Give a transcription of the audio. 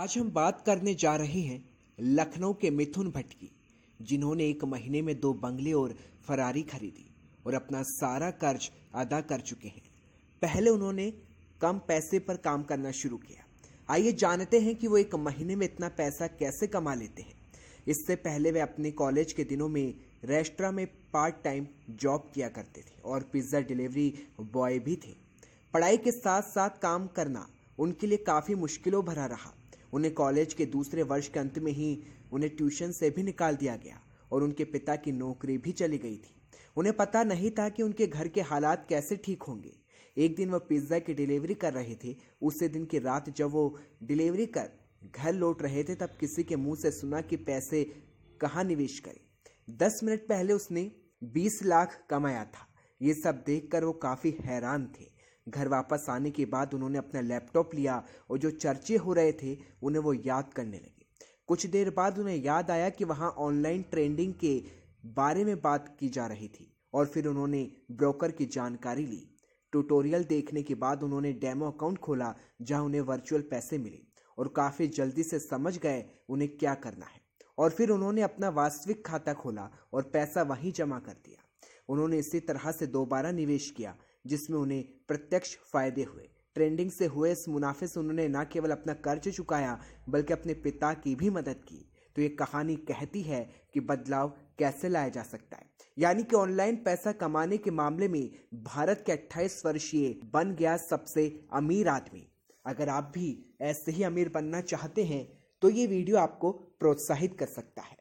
आज हम बात करने जा रहे हैं लखनऊ के मिथुन भट्ट की जिन्होंने एक महीने में दो बंगले और फरारी खरीदी और अपना सारा कर्ज अदा कर चुके हैं पहले उन्होंने कम पैसे पर काम करना शुरू किया आइए जानते हैं कि वो एक महीने में इतना पैसा कैसे कमा लेते हैं इससे पहले वे अपने कॉलेज के दिनों में रेस्टोरा में पार्ट टाइम जॉब किया करते थे और पिज़्ज़ा डिलीवरी बॉय भी थे पढ़ाई के साथ साथ काम करना उनके लिए काफ़ी मुश्किलों भरा रहा उन्हें कॉलेज के दूसरे वर्ष के अंत में ही उन्हें ट्यूशन से भी निकाल दिया गया और उनके पिता की नौकरी भी चली गई थी उन्हें पता नहीं था कि उनके घर के हालात कैसे ठीक होंगे एक दिन वह पिज्ज़ा की डिलीवरी कर रहे थे उसी दिन की रात जब वो डिलीवरी कर घर लौट रहे थे तब किसी के मुंह से सुना कि पैसे कहाँ निवेश करें दस मिनट पहले उसने बीस लाख कमाया था ये सब देखकर वो काफ़ी हैरान थे घर वापस आने के बाद उन्होंने अपना लैपटॉप लिया और जो चर्चे हो रहे थे उन्हें वो याद करने लगे कुछ देर बाद उन्हें याद आया कि वहाँ ऑनलाइन ट्रेंडिंग के बारे में बात की जा रही थी और फिर उन्होंने ब्रोकर की जानकारी ली ट्यूटोरियल देखने के बाद उन्होंने डेमो अकाउंट खोला जहाँ उन्हें वर्चुअल पैसे मिले और काफ़ी जल्दी से समझ गए उन्हें क्या करना है और फिर उन्होंने अपना वास्तविक खाता खोला और पैसा वहीं जमा कर दिया उन्होंने इसी तरह से दोबारा निवेश किया जिसमें उन्हें प्रत्यक्ष फायदे हुए ट्रेंडिंग से हुए इस मुनाफे से उन्होंने न केवल अपना कर्ज चुकाया बल्कि अपने पिता की भी मदद की तो ये कहानी कहती है कि बदलाव कैसे लाया जा सकता है यानी कि ऑनलाइन पैसा कमाने के मामले में भारत के 28 वर्षीय बन गया सबसे अमीर आदमी अगर आप भी ऐसे ही अमीर बनना चाहते हैं तो ये वीडियो आपको प्रोत्साहित कर सकता है